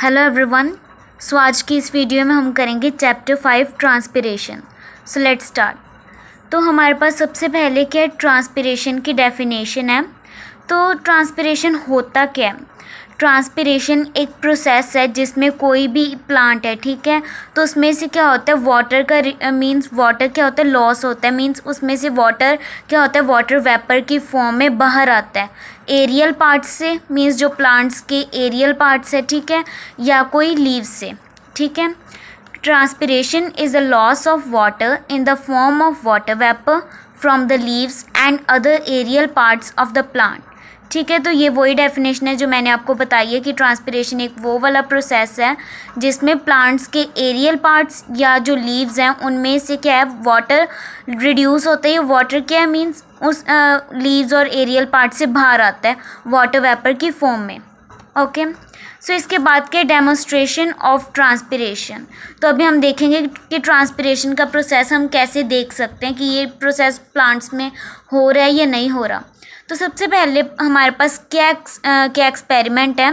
Hello everyone so आज की इस वीडियो में हम करेंगे chapter five transpiration so let start तो हमारे पास सबसे पहले क्या है ट्रांसपिरेशन की डेफिनेशन है तो ट्रांसपिरेशन होता क्या है ट्रांसपीरेशन एक प्रोसेस है जिसमें कोई भी प्लांट है ठीक है तो उसमें से क्या होता है वाटर का मींस वाटर uh, क्या होता है लॉस होता है मींस उसमें से वाटर क्या होता है वाटर वेपर की फॉर्म में बाहर आता है एरियल पार्ट्स से मींस जो प्लांट्स के एरियल पार्ट्स है ठीक है या कोई लीव से ठीक है transpiration is the loss of water in the form of water vapour from the leaves and other aerial parts of the plant ठीक है तो ये वही डेफिनेशन है जो मैंने आपको बताई है कि ट्रांसपीरेशन एक वो वाला प्रोसेस है जिसमें प्लांट्स के एरियल पार्ट्स या जो लीव्स हैं उनमें से क्या है वाटर रिड्यूस होता है वाटर क्या मीन्स उस लीव्स और एरियल पार्ट से बाहर आता है वाटर वेपर की फॉर्म में ओके सो so, इसके बाद के डेमोस्ट्रेशन ऑफ ट्रांसपीरेशन तो अभी हम देखेंगे कि ट्रांसपीरेशन का प्रोसेस हम कैसे देख सकते हैं कि ये प्रोसेस प्लांट्स में हो रहा है या नहीं हो रहा तो सबसे पहले हमारे पास क्या क्या एक्सपेरिमेंट है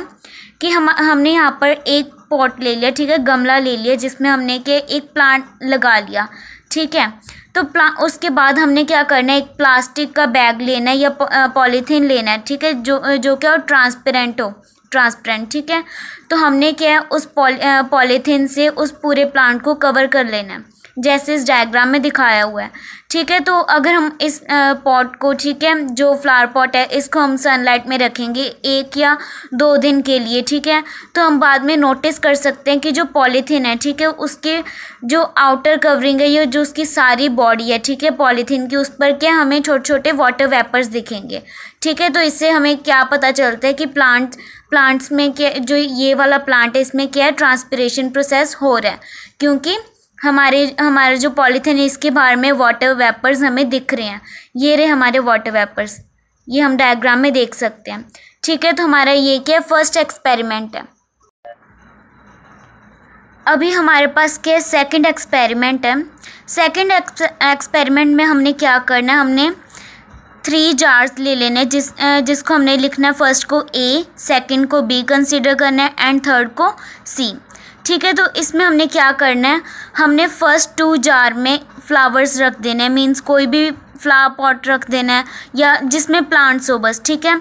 कि हम हमने यहाँ पर एक पॉट ले लिया ठीक है गमला ले लिया जिसमें हमने के एक प्लांट लगा लिया ठीक है तो प्ला उसके बाद हमने क्या करना है एक प्लास्टिक का बैग लेना है या पॉलीथीन लेना है ठीक है जो जो क्या हो ट्रांसपेरेंट हो ट्रांसपेरेंट ठीक है तो हमने क्या है उस पॉलीथीन से उस पूरे प्लांट को कवर कर लेना है जैसे इस डायग्राम में दिखाया हुआ है ठीक है तो अगर हम इस पॉट को ठीक है जो फ्लावर पॉट है इसको हम सनलाइट में रखेंगे एक या दो दिन के लिए ठीक है तो हम बाद में नोटिस कर सकते हैं कि जो पॉलीथीन है ठीक है उसके जो आउटर कवरिंग है ये जो उसकी सारी बॉडी है ठीक है पॉलीथीन की उस पर क्या हमें छोटे छोटे वाटर वेपर्स दिखेंगे ठीक है तो इससे हमें क्या पता चलता है कि प्लांट प्लांट्स में क्या जो ये वाला प्लांट है इसमें क्या है ट्रांसपरेशन प्रोसेस हो रहा है क्योंकि हमारे हमारा जो पॉलीथीन है इसके बाहर में वाटर वेपर्स हमें दिख रहे हैं ये रहे हमारे वाटर वेपर्स ये हम डायग्राम में देख सकते हैं ठीक है तो हमारा ये क्या फर्स्ट एक्सपेरिमेंट है अभी हमारे पास क्या सेकंड एक्सपेरिमेंट है सेकंड एक्सपेरिमेंट में हमने क्या करना है हमने थ्री जार्स ले लेने जिस जिसको हमने लिखना है फर्स्ट को ए सेकंड को बी कंसीडर करना है एंड थर्ड को सी ठीक है तो इसमें हमने क्या करना है हमने फ़र्स्ट टू जार में फ्लावर्स रख देने हैं मीन्स कोई भी फ्लावर पॉट रख देना है या जिसमें प्लांट्स हो बस ठीक है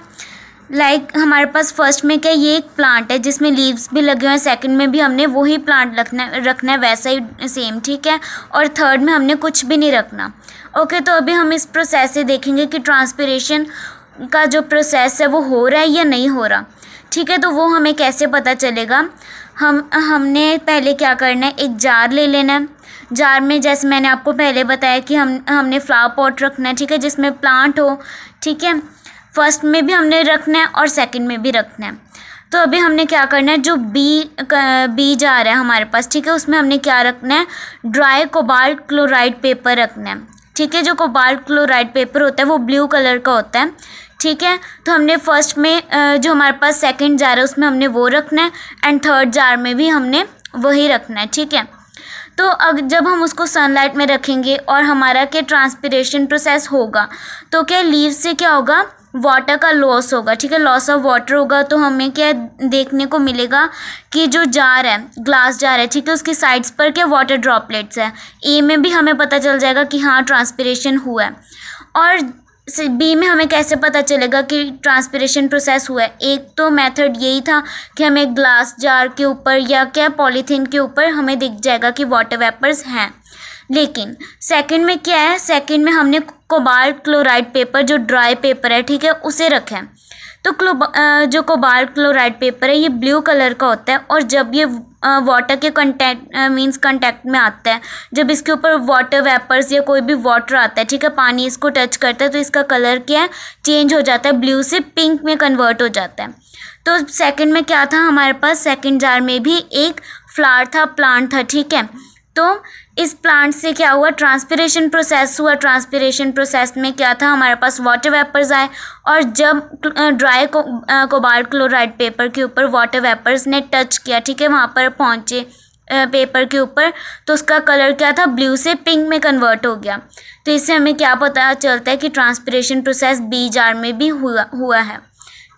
लाइक like, हमारे पास फर्स्ट में क्या ये एक प्लांट है जिसमें लीव्स भी लगे हुए हैं सेकंड में भी हमने वही प्लांट रखना रखना है वैसा ही सेम ठीक है और थर्ड में हमने कुछ भी नहीं रखना ओके तो अभी हम इस प्रोसेस से देखेंगे कि ट्रांसपेरेशन का जो प्रोसेस है वो हो रहा है या नहीं हो रहा ठीक है तो वो हमें कैसे पता चलेगा हम हमने पहले क्या करना है एक जार ले लेना है जार में जैसे मैंने आपको पहले बताया कि हम हमने फ्लावर पॉट रखना है ठीक है जिसमें प्लांट हो ठीक है फर्स्ट में भी हमने रखना है और सेकंड में भी रखना है तो अभी हमने क्या करना है जो बी बी जा रहा है हमारे पास ठीक है उसमें हमने क्या रखना है ड्राई कोबाल्ट क्लोराइड पेपर रखना है ठीक है जो कोबाल्ट क्लोराइड पेपर होता है वो ब्लू कलर का होता है ठीक है तो हमने फर्स्ट में जो हमारे पास सेकंड जार है उसमें हमने वो रखना है एंड थर्ड जार में भी हमने वही रखना है ठीक है तो अगर जब हम उसको सनलाइट में रखेंगे और हमारा क्या ट्रांसपीरेशन प्रोसेस होगा तो क्या लीव से क्या होगा वाटर का लॉस होगा ठीक है लॉस ऑफ वाटर होगा तो हमें क्या देखने को मिलेगा कि जो जार है ग्लास जार है ठीक है उसकी साइड्स पर क्या वाटर ड्रॉपलेट्स है ए में भी हमें पता चल जाएगा कि हाँ ट्रांसपीरेशन हुआ है और से बी में हमें कैसे पता चलेगा कि ट्रांसपरेशन प्रोसेस हुआ है एक तो मेथड यही था कि हमें ग्लास जार के ऊपर या क्या पॉलीथीन के ऊपर हमें दिख जाएगा कि वाटर वेपर्स हैं लेकिन सेकंड में क्या है सेकंड में हमने कोबाल्ट क्लोराइड पेपर जो ड्राई पेपर है ठीक है उसे रखा है तो जो कोबाल्ट क्लोराइड पेपर है ये ब्लू कलर का होता है और जब ये वाटर के कंटेक्ट मींस कंटेक्ट में आता है जब इसके ऊपर वाटर वेपर्स या कोई भी वाटर आता है ठीक है पानी इसको टच करता है तो इसका कलर क्या है चेंज हो जाता है ब्लू से पिंक में कन्वर्ट हो जाता है तो सेकंड में क्या था हमारे पास सेकंड जार में भी एक फ्लावर था प्लांट था ठीक है तो इस प्लांट से क्या हुआ ट्रांसपिरेशन प्रोसेस हुआ ट्रांसपिरेशन प्रोसेस में क्या था हमारे पास वाटर वेपर्स आए और जब ड्राई को, कोबाल्ट क्लोराइड पेपर के ऊपर वाटर वेपर्स ने टच किया ठीक है वहाँ पर पहुँचे पेपर के ऊपर तो उसका कलर क्या था ब्लू से पिंक में कन्वर्ट हो गया तो इससे हमें क्या पता चलता है कि ट्रांसपिरेशन प्रोसेस बी जार में भी हुआ हुआ है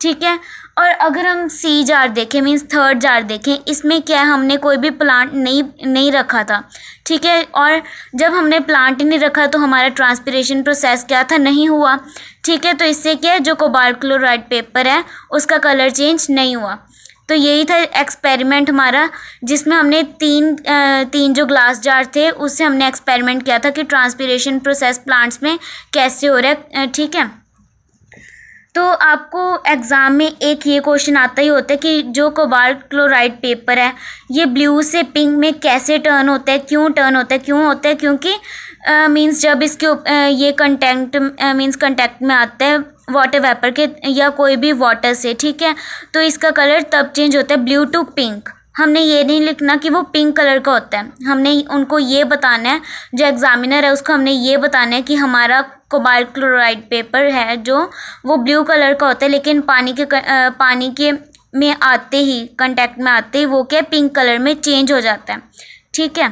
ठीक है और अगर हम सी जार देखें मीन्स थर्ड जार देखें इसमें क्या है हमने कोई भी प्लांट नहीं नहीं रखा था ठीक है और जब हमने प्लांट ही नहीं रखा तो हमारा ट्रांसपीरेशन प्रोसेस क्या था नहीं हुआ ठीक है तो इससे क्या है जो कोबाल्ट क्लोराइड पेपर है उसका कलर चेंज नहीं हुआ तो यही था एक्सपेरिमेंट हमारा जिसमें हमने तीन तीन जो ग्लास जार थे उससे हमने एक्सपेरिमेंट किया था कि ट्रांसपीरेशन प्रोसेस प्लांट्स में कैसे हो रहा है ठीक है तो आपको एग्ज़ाम में एक ये क्वेश्चन आता ही होता है कि जो कोबाल्ट क्लोराइड पेपर है ये ब्लू से पिंक में कैसे टर्न होता है क्यों टर्न होता है क्यों होता है क्योंकि मींस जब इसके आ, ये कंटेंट मींस कंटेक्ट में आता है वाटर वेपर के या कोई भी वाटर से ठीक है तो इसका कलर तब चेंज होता है ब्लू टू पिंक हमने ये नहीं लिखना कि वो पिंक कलर का होता है हमने उनको ये बताना है जो एग्ज़ामिनर है उसको हमने ये बताना है कि हमारा कोबाल क्लोराइड पेपर है जो वो ब्लू कलर का होता है लेकिन पानी के पानी के में आते ही कंटेक्ट में आते ही वो क्या पिंक कलर में चेंज हो जाता है ठीक है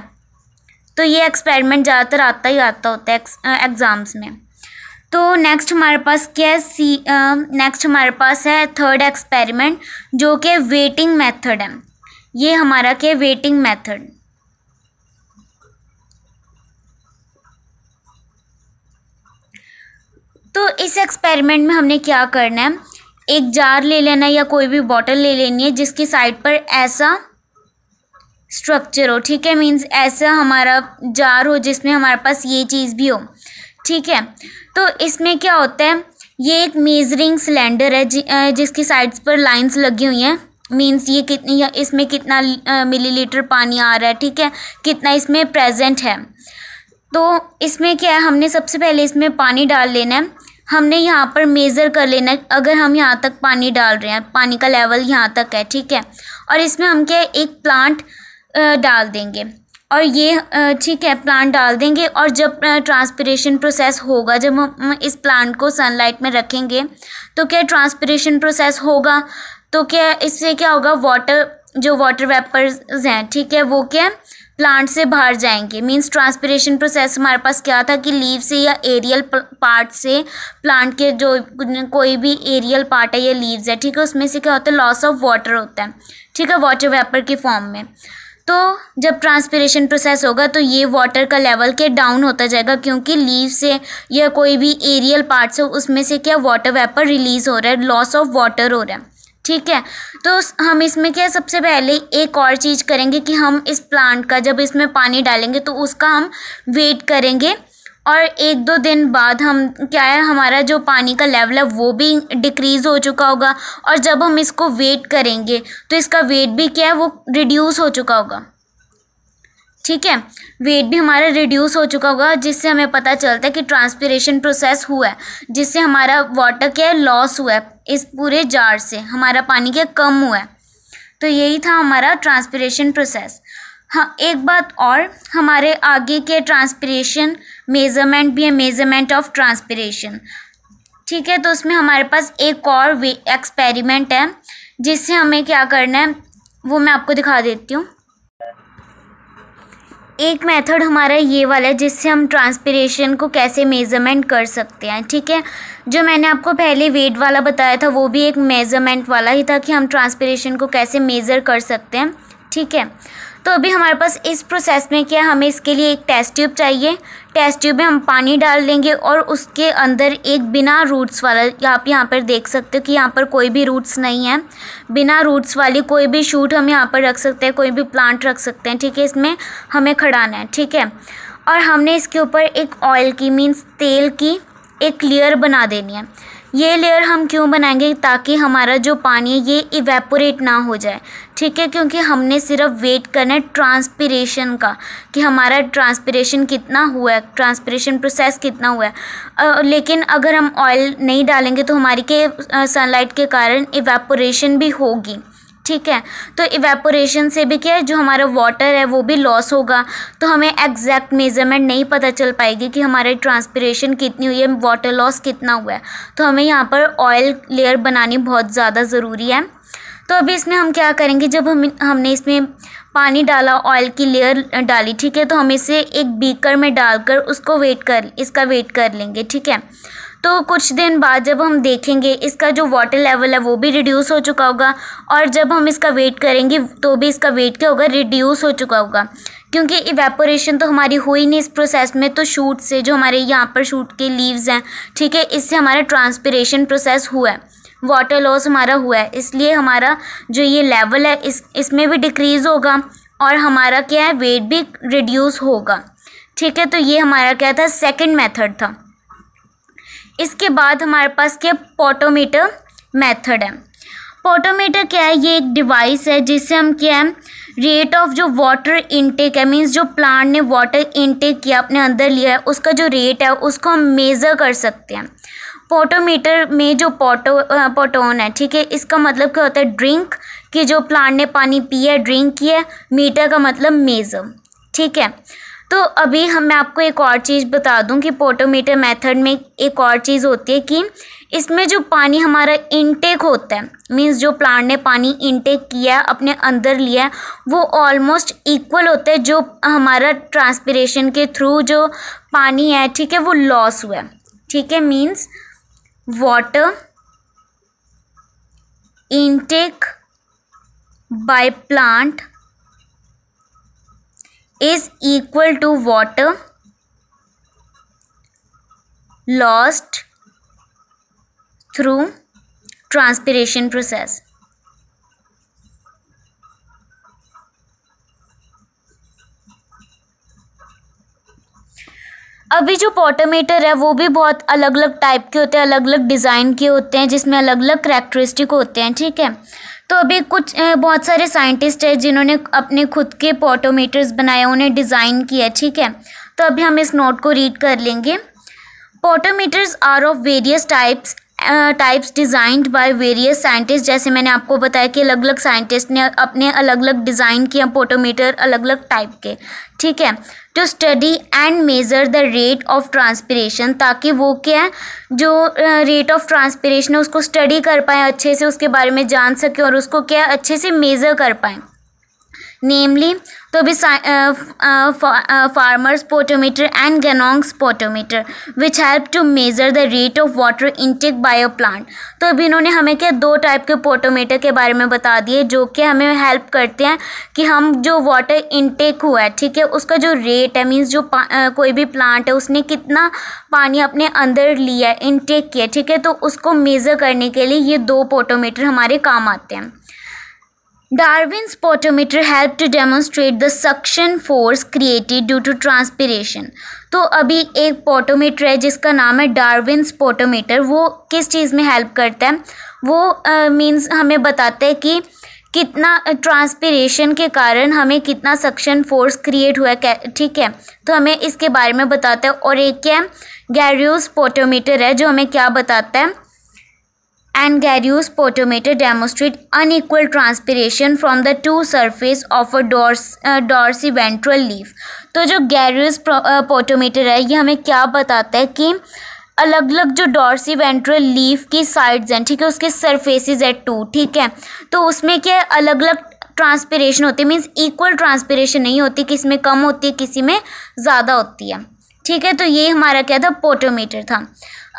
तो ये एक्सपेरिमेंट ज़्यादातर आता ही आता होता है एग्ज़ाम्स में तो नेक्स्ट हमारे पास क्या है सी नेक्स्ट हमारे पास है थर्ड एक्सपेरिमेंट जो कि वेटिंग मेथड है ये हमारा क्या वेटिंग मेथड तो इस एक्सपेरिमेंट में हमने क्या करना है एक जार ले लेना है या कोई भी बॉटल ले लेनी है जिसकी साइड पर ऐसा स्ट्रक्चर हो ठीक है मींस ऐसा हमारा जार हो जिसमें हमारे पास ये चीज़ भी हो ठीक है तो इसमें क्या होता है ये एक मेजरिंग सिलेंडर है जिसकी साइड्स पर लाइंस लगी हुई हैं मीन्स ये कितनी इसमें कितना मिलीलीटर पानी आ रहा है ठीक है कितना इसमें प्रेजेंट है तो इसमें क्या है हमने सबसे पहले इसमें पानी डाल लेना है हमने यहाँ पर मेज़र कर लेना है अगर हम यहाँ तक पानी डाल रहे हैं पानी का लेवल यहाँ तक है ठीक है और इसमें हम क्या एक प्लांट डाल देंगे और ये ठीक है प्लांट डाल देंगे और जब ट्रांसपीरेशन प्रोसेस होगा जब हम इस प्लांट को सनलाइट में रखेंगे तो क्या ट्रांसपीरेशन प्रोसेस होगा तो क्या इससे क्या होगा वाटर जो वाटर वेपर्स हैं ठीक है वो क्या प्लांट से बाहर जाएंगे मींस ट्रांसपिरेशन प्रोसेस हमारे पास क्या था कि लीव से या एरियल पार्ट से प्लांट के जो कोई भी एरियल पार्ट है या लीव्स है ठीक है उसमें से क्या होता है लॉस ऑफ वाटर होता है ठीक है वाटर वेपर के फॉर्म में तो जब ट्रांसपिरेशन प्रोसेस होगा तो ये वाटर का लेवल के डाउन होता जाएगा क्योंकि लीव से या कोई भी एरियल पार्ट से उसमें से क्या वाटर वेपर रिलीज़ हो रहा है लॉस ऑफ वाटर हो रहा है ठीक है तो हम इसमें क्या सबसे पहले एक और चीज़ करेंगे कि हम इस प्लांट का जब इसमें पानी डालेंगे तो उसका हम वेट करेंगे और एक दो दिन बाद हम क्या है हमारा जो पानी का लेवल है वो भी डिक्रीज़ हो चुका होगा और जब हम इसको वेट करेंगे तो इसका वेट भी क्या है वो रिड्यूस हो चुका होगा ठीक है वेट भी हमारा रिड्यूस हो चुका होगा जिससे हमें पता चलता है कि ट्रांसपीरेशन प्रोसेस हुआ है जिससे हमारा वाटर क्या है लॉस हुआ है इस पूरे जार से हमारा पानी क्या कम हुआ है तो यही था हमारा ट्रांसपरेशन प्रोसेस हाँ एक बात और हमारे आगे के ट्रांसपरेशन मेज़रमेंट भी है मेज़रमेंट ऑफ ट्रांसपरेशन ठीक है तो उसमें हमारे पास एक और एक्सपेरिमेंट है जिससे हमें क्या करना है वो मैं आपको दिखा देती हूँ एक मेथड हमारा ये वाला है जिससे हम ट्रांसपीरेशन को कैसे मेज़रमेंट कर सकते हैं ठीक है जो मैंने आपको पहले वेट वाला बताया था वो भी एक मेज़रमेंट वाला ही था कि हम ट्रांसपीरेशन को कैसे मेज़र कर सकते हैं ठीक है तो अभी हमारे पास इस प्रोसेस में क्या हमें इसके लिए एक टेस्ट ट्यूब चाहिए टेस्ट ट्यूब में हम पानी डाल देंगे और उसके अंदर एक बिना रूट्स वाला आप यहाँ पर देख सकते हो कि यहाँ पर कोई भी रूट्स नहीं है बिना रूट्स वाली कोई भी शूट हम यहाँ पर रख सकते हैं कोई भी प्लांट रख सकते हैं ठीक है इसमें हमें खड़ाना है ठीक है और हमने इसके ऊपर एक ऑयल की मीन्स तेल की एक लेयर बना देनी है ये लेयर हम क्यों बनाएंगे ताकि हमारा जो पानी है ये इवेपोरेट ना हो जाए ठीक है क्योंकि हमने सिर्फ वेट करना है ट्रांसपीरेशन का कि हमारा ट्रांसपीरेशन कितना हुआ है ट्रांसपीरेशन प्रोसेस कितना हुआ है आ, लेकिन अगर हम ऑयल नहीं डालेंगे तो हमारी के सनलाइट के कारण इवेपोरेशन भी होगी ठीक है तो इवेपोरेशन से भी क्या है जो हमारा वाटर है वो भी लॉस होगा तो हमें एग्जैक्ट मेज़रमेंट नहीं पता चल पाएगी कि हमारे ट्रांसपरेशन कितनी हुई है वाटर लॉस कितना हुआ है तो हमें यहाँ पर ऑयल लेयर बनानी बहुत ज़्यादा ज़रूरी है तो अभी इसमें हम क्या करेंगे जब हम हमने इसमें पानी डाला ऑयल की लेयर डाली ठीक है तो हम इसे एक बीकर में डालकर उसको वेट कर इसका वेट कर लेंगे ठीक है तो कुछ दिन बाद जब हम देखेंगे इसका जो वाटर लेवल है वो भी रिड्यूस हो चुका होगा और जब हम इसका वेट करेंगे तो भी इसका वेट क्या होगा रिड्यूस हो चुका होगा क्योंकि इवेपोरेशन तो हमारी हुई नहीं इस प्रोसेस में तो शूट से जो हमारे यहाँ पर शूट के लीव्स हैं ठीक है इससे हमारा ट्रांसपरेशन प्रोसेस हुआ है वाटर लॉस हमारा हुआ है इसलिए हमारा जो ये लेवल है इस इसमें भी डिक्रीज़ होगा और हमारा क्या है वेट भी रिड्यूस होगा ठीक है तो ये हमारा क्या था सेकंड मेथड था इसके बाद हमारे पास क्या पोटोमीटर मेथड है पोटोमीटर क्या है ये एक डिवाइस है जिससे हम क्या है रेट ऑफ जो वाटर इनटेक है मीन्स जो प्लांट ने वाटर इनटेक किया अपने अंदर लिया है उसका जो रेट है उसको हम मेज़र कर सकते हैं पोटोमीटर में जो पोटो पोटोन है ठीक है इसका मतलब क्या होता है ड्रिंक कि जो प्लांट ने पानी पिया ड्रिंक किया मीटर का मतलब मेज़र ठीक है तो अभी हम मैं आपको एक और चीज़ बता दूं कि पोटोमीटर मेथड में एक और चीज़ होती है कि इसमें जो पानी हमारा इनटेक होता है मींस जो प्लांट ने पानी इनटेक किया अपने अंदर लिया वो ऑलमोस्ट इक्वल होता है जो हमारा ट्रांसपीरेशन के थ्रू जो पानी है ठीक है वो लॉस हुआ है ठीक है means water intake by plant is equal to water lost through transpiration process. अभी जो पोटोमीटर है वो भी बहुत अलग अलग टाइप के होते हैं अलग अलग डिज़ाइन के होते हैं जिसमें अलग अलग करेक्टरिस्टिक होते हैं ठीक है तो अभी कुछ बहुत सारे साइंटिस्ट हैं जिन्होंने अपने खुद के पोटोमीटर्स बनाए उन्हें डिज़ाइन किया ठीक है तो अभी हम इस नोट को रीड कर लेंगे potometers are of various types types designed by various scientist जैसे मैंने आपको बताया कि अलग अलग साइंटिस्ट ने अपने अलग अलग डिज़ाइन किए पोटोमीटर अलग अलग टाइप के ठीक है to study and measure the rate of transpiration ताकि वो क्या है जो रेट ऑफ ट्रांसपरेशन है उसको स्टडी कर पाएँ अच्छे से उसके बारे में जान सकें और उसको क्या अच्छे से मेज़र कर पाएँ नेमली तो be farmers potometer and Ganong's potometer which help to measure the rate of water intake by a plant तो अभी इन्होंने हमें क्या दो टाइप के पोटोमीटर के बारे में बता दिए जो कि हमें हेल्प करते हैं कि हम जो वाटर इनटेक हुआ है ठीक है उसका जो रेट है मीन्स जो आ, uh, कोई भी प्लांट है उसने कितना पानी अपने अंदर लिया है इनटेक किया ठीक है तो उसको मेज़र करने के लिए ये दो पोटोमीटर हमारे काम आते हैं Darwin's potometer helped to demonstrate the suction force created due to transpiration. तो अभी एक पोटोमीटर है जिसका नाम है डार्विन्स पोटोमीटर वो किस चीज़ में हेल्प करता है वो मीन्स uh, हमें बताता है कि कितना ट्रांसपीरेशन के कारण हमें कितना सक्शन फोर्स क्रिएट हुआ है ठीक है तो हमें इसके बारे में बताता है और एक क्या है गैरियोस पोटोमीटर है जो हमें क्या बताता है and Garius potometer demonstrate unequal transpiration from the two surface of a dorsi, uh, ventral leaf. तो जो Garius uh, potometer है ये हमें क्या बताता है कि अलग अलग जो डॉर्सी वेंट्रल लीफ की साइड्स हैं ठीक है उसके सरफेसेस है टू ठीक है तो उसमें क्या है अलग अलग ट्रांसपरेशन होती है मीन्स इक्वल ट्रांसपरेशन नहीं होती किसी में कम होती है किसी में ज़्यादा होती है ठीक है तो ये हमारा क्या था पोटोमीटर था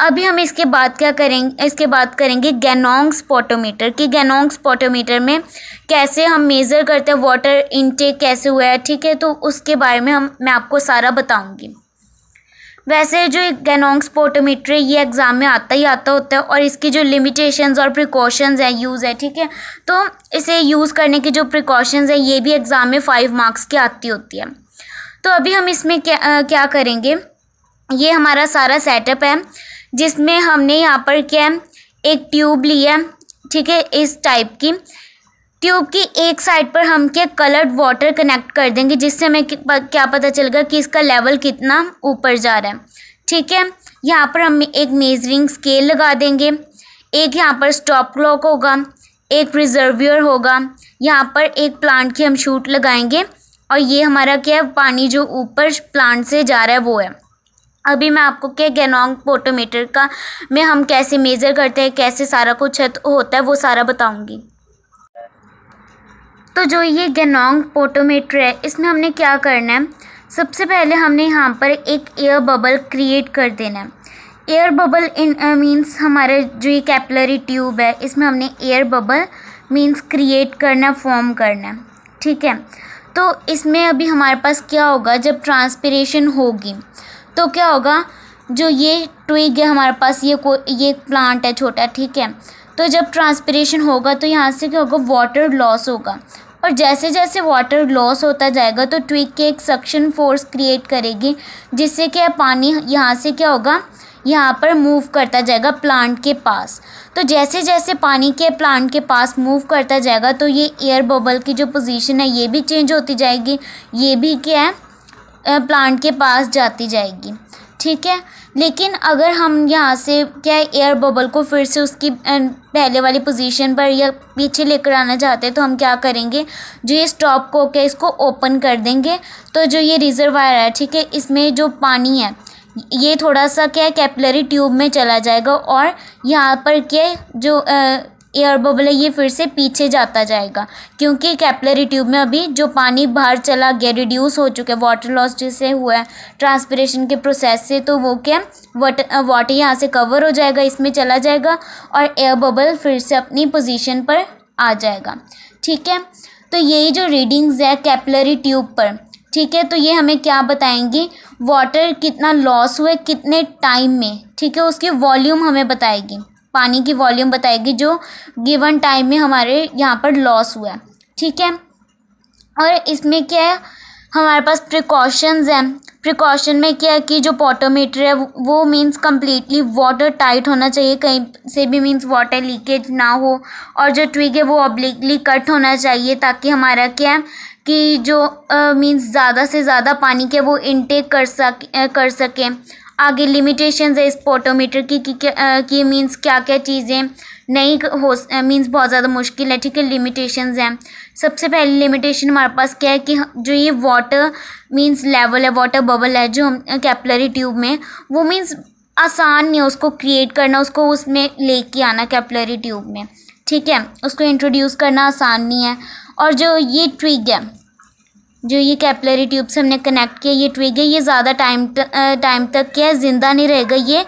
अभी हम इसके बाद क्या करेंगे इसके बाद करेंगे गैनोंग स्पोटोमीटर कि गेनोंग स्पोटोमीटर में कैसे हम मेज़र करते हैं वाटर इनटेक कैसे हुआ है ठीक है तो उसके बारे में हम मैं आपको सारा बताऊंगी वैसे जो गैनोंग स्पोटोमीटर ये एग्ज़ाम में आता ही आता होता है और इसकी जो लिमिटेशंस और प्रिकॉशंस हैं यूज़ है ठीक है तो इसे यूज़ करने की जो प्रिकॉशंस हैं ये भी एग्ज़ाम में फ़ाइव मार्क्स की आती होती है तो अभी हम इसमें क्या क्या करेंगे ये हमारा सारा सेटअप है जिसमें हमने यहाँ पर क्या है एक ट्यूब लिया ठीक है इस टाइप की ट्यूब की एक साइड पर हम क्या कलर्ड वाटर कनेक्ट कर देंगे जिससे हमें क्या पता चलेगा कि इसका लेवल कितना ऊपर जा रहा है ठीक है यहाँ पर हम एक मेजरिंग स्केल लगा देंगे एक यहाँ पर स्टॉप क्लॉक होगा एक प्रिजर्वियर होगा यहाँ पर एक प्लांट की हम शूट लगाएंगे और ये हमारा क्या है पानी जो ऊपर प्लांट से जा रहा है वो है अभी मैं आपको क्या गेनोंग पोटोमीटर का में हम कैसे मेज़र करते हैं कैसे सारा कुछ होता है वो सारा बताऊंगी तो जो ये गेनोंग पोटोमीटर है इसमें हमने क्या करना है सबसे पहले हमने यहाँ पर एक एयर बबल क्रिएट कर देना है एयर बबल इन मींस हमारे जो ये कैपलरी ट्यूब है इसमें हमने एयर बबल मींस क्रिएट करना फॉर्म करना है ठीक है तो इसमें अभी हमारे पास क्या होगा जब ट्रांसपरेशन होगी तो क्या होगा जो ये ट्विग है हमारे पास ये को ये प्लांट है छोटा ठीक है तो जब ट्रांसपरेशन होगा तो यहाँ से क्या होगा वाटर लॉस होगा और जैसे जैसे वाटर लॉस होता जाएगा तो ट्विग के एक सक्शन फोर्स क्रिएट करेगी जिससे क्या पानी यहाँ से क्या होगा यहाँ पर मूव करता जाएगा प्लांट के पास तो जैसे जैसे पानी के प्लांट के पास मूव करता जाएगा तो ये एयर बबल की जो पोजीशन है ये भी चेंज होती जाएगी ये भी क्या है प्लांट के पास जाती जाएगी ठीक है लेकिन अगर हम यहाँ से क्या एयर बबल को फिर से उसकी पहले वाली पोजीशन पर या पीछे लेकर आना चाहते हैं तो हम क्या करेंगे जो ये स्टॉप कोक है इसको ओपन कर देंगे तो जो ये रिजर्वायर है ठीक है इसमें जो पानी है ये थोड़ा सा क्या कैपिलरी ट्यूब में चला जाएगा और यहाँ पर क्या जो आ, एयर बबल है ये फिर से पीछे जाता जाएगा क्योंकि कैपलरी ट्यूब में अभी जो पानी बाहर चला गया रिड्यूस हो चुका है वाटर लॉस जिससे हुआ है ट्रांसपरेशन के प्रोसेस से तो वो क्या वाटर वाटर uh, यहाँ से कवर हो जाएगा इसमें चला जाएगा और एयर बबल फिर से अपनी पोजिशन पर आ जाएगा ठीक है तो यही जो रीडिंग्स है कैपलरी ट्यूब पर ठीक है तो ये हमें क्या बताएंगी वाटर कितना लॉस हुआ कितने टाइम में ठीक है उसकी वॉल्यूम हमें बताएगी पानी की वॉल्यूम बताएगी जो गिवन टाइम में हमारे यहाँ पर लॉस हुआ है ठीक है और इसमें क्या है हमारे पास प्रिकॉशंस हैं प्रिकॉशन में क्या है कि जो पोटोमीटर है वो मीन्स कम्प्लीटली वाटर टाइट होना चाहिए कहीं से भी मीन्स वाटर लीकेज ना हो और जो ट्विग है वो ऑब्लिकली कट होना चाहिए ताकि हमारा क्या है कि जो मीन्स uh, ज़्यादा से ज़्यादा पानी के वो इनटेक कर सक कर सकें आगे लिमिटेशन है इस पोटोमीटर की कि, की मीन्स क्या क्या चीज़ें नहीं हो मीन्स बहुत ज़्यादा मुश्किल है ठीक है लिमिटेशंस हैं सबसे पहले लिमिटेशन हमारे पास क्या है कि जो ये वाटर मीन्स लेवल है वाटर बबल है जो हम कैपलरी ट्यूब में वो मीन्स आसान नहीं है उसको क्रिएट करना उसको उसमें के आना कैपलरी ट्यूब में ठीक है उसको इंट्रोड्यूस करना आसान नहीं है और जो ये ट्विग है जो ये कैपलरी ट्यूब से हमने कनेक्ट किया ये ट्विग है ये ज़्यादा टाइम टाइम तक क्या है ज़िंदा नहीं रहेगा ये